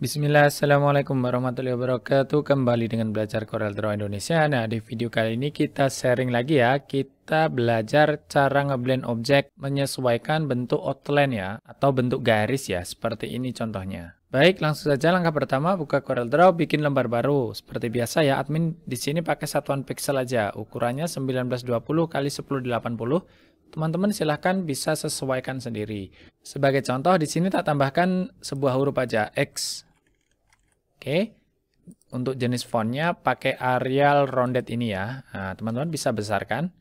Bismillah, Assalamualaikum warahmatullahi wabarakatuh Kembali dengan Belajar Corel Draw Indonesia Nah, di video kali ini kita sharing lagi ya Kita belajar cara ngeblend objek Menyesuaikan bentuk outline ya Atau bentuk garis ya, seperti ini contohnya Baik, langsung saja langkah pertama buka Corel Draw, bikin lembar baru. Seperti biasa ya, admin di sini pakai satuan pixel aja. Ukurannya 1920 kali 1080. Teman-teman silahkan bisa sesuaikan sendiri. Sebagai contoh, di sini tak tambahkan sebuah huruf aja, X Oke. Untuk jenis fontnya pakai Arial Rounded ini ya. teman nah, teman-teman bisa besarkan.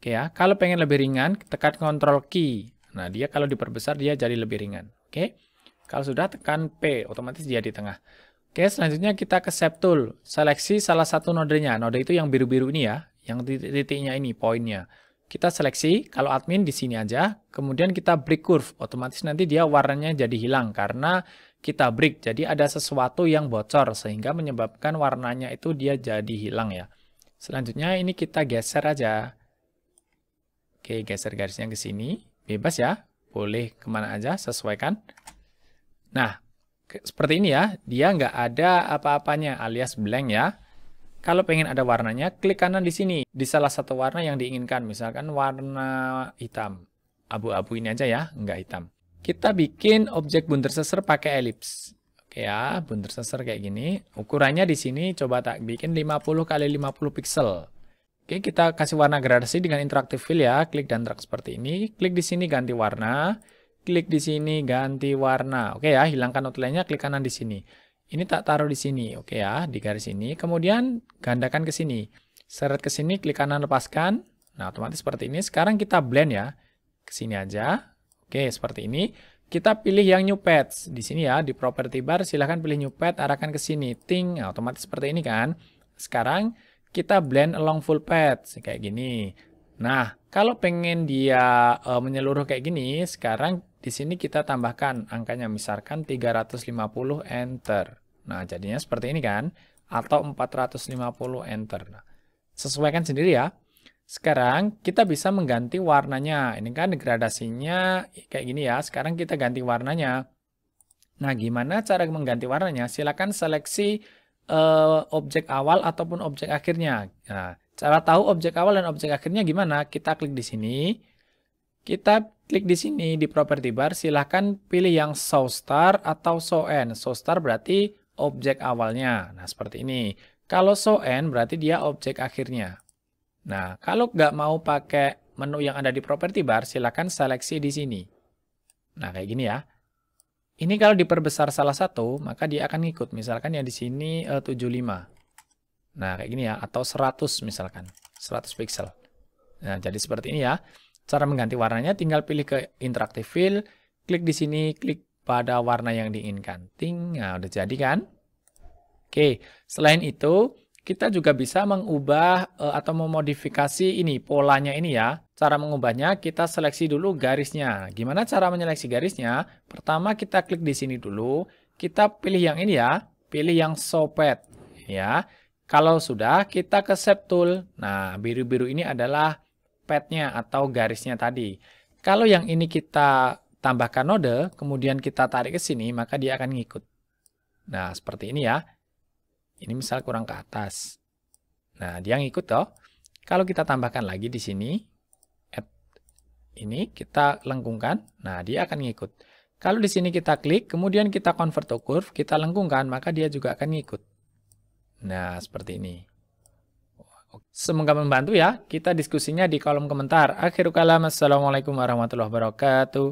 Oke ya. Kalau pengen lebih ringan, tekan Ctrl key. Nah, dia kalau diperbesar dia jadi lebih ringan. Oke. Kalau sudah tekan P, otomatis dia di tengah. Oke, selanjutnya kita ke shape tool. Seleksi salah satu nodenya. Node itu yang biru-biru ini ya, yang titik-titiknya ini poinnya. Kita seleksi, kalau admin di sini aja, kemudian kita break curve. Otomatis nanti dia warnanya jadi hilang karena kita break. Jadi ada sesuatu yang bocor sehingga menyebabkan warnanya itu dia jadi hilang ya. Selanjutnya ini kita geser aja. Oke, geser garisnya ke sini. Bebas ya, boleh kemana aja, sesuaikan. Nah, seperti ini ya, dia nggak ada apa-apanya alias blank ya. Kalau pengen ada warnanya, klik kanan di sini, di salah satu warna yang diinginkan. Misalkan warna hitam. Abu-abu ini aja ya, nggak hitam. Kita bikin objek bundar seser pakai elips. Oke ya, bundar seser kayak gini. Ukurannya di sini coba tak bikin 50 kali 50 pixel. Oke, kita kasih warna gradasi dengan interaktif fill ya. Klik dan drag seperti ini. Klik di sini ganti warna. Klik di sini ganti warna. Oke ya, hilangkan outline-nya, klik kanan di sini. Ini tak taruh di sini. Oke ya, di garis ini. Kemudian gandakan ke sini. Seret ke sini, klik kanan lepaskan. Nah, otomatis seperti ini. Sekarang kita blend ya. Ke sini aja. Oke, seperti ini. Kita pilih yang new path. Di sini ya, di property bar silahkan pilih new path, arahkan ke sini. Ting, nah, otomatis seperti ini kan. Sekarang kita blend along full path, kayak gini. Nah, kalau pengen dia e, menyeluruh kayak gini, sekarang di sini kita tambahkan angkanya, misalkan 350, enter. Nah, jadinya seperti ini kan, atau 450, enter. Nah, sesuaikan sendiri ya. Sekarang kita bisa mengganti warnanya. Ini kan gradasinya kayak gini ya. Sekarang kita ganti warnanya. Nah, gimana cara mengganti warnanya? Silakan seleksi uh, objek awal ataupun objek akhirnya. Nah, cara tahu objek awal dan objek akhirnya gimana? Kita klik di sini. Kita klik di sini di property bar. Silahkan pilih yang show star atau show end. Show star berarti objek awalnya. Nah, seperti ini. Kalau show end berarti dia objek akhirnya. Nah, kalau nggak mau pakai menu yang ada di property bar, silakan seleksi di sini. Nah, kayak gini ya. Ini kalau diperbesar salah satu, maka dia akan ngikut. Misalkan yang di sini eh, 75. Nah, kayak gini ya. Atau 100 misalkan. 100 pixel. Nah, jadi seperti ini ya. Cara mengganti warnanya tinggal pilih ke interactive fill, klik di sini, klik pada warna yang diinginkan. Ting, nah udah jadi kan? Oke, selain itu, kita juga bisa mengubah eh, atau memodifikasi ini polanya ini ya. Cara mengubahnya kita seleksi dulu garisnya. Gimana cara menyeleksi garisnya? Pertama kita klik di sini dulu, kita pilih yang ini ya, pilih yang sopet ya. Kalau sudah kita ke shape tool. Nah, biru-biru ini adalah petnya atau garisnya tadi. Kalau yang ini kita tambahkan node, kemudian kita tarik ke sini, maka dia akan ngikut. Nah, seperti ini ya. Ini misal kurang ke atas. Nah, dia ngikut toh. Kalau kita tambahkan lagi di sini, add ini kita lengkungkan, nah dia akan ngikut. Kalau di sini kita klik, kemudian kita convert to curve, kita lengkungkan, maka dia juga akan ngikut. Nah, seperti ini. Semoga membantu ya. Kita diskusinya di kolom komentar. Akhirul kalam, Assalamualaikum warahmatullahi wabarakatuh.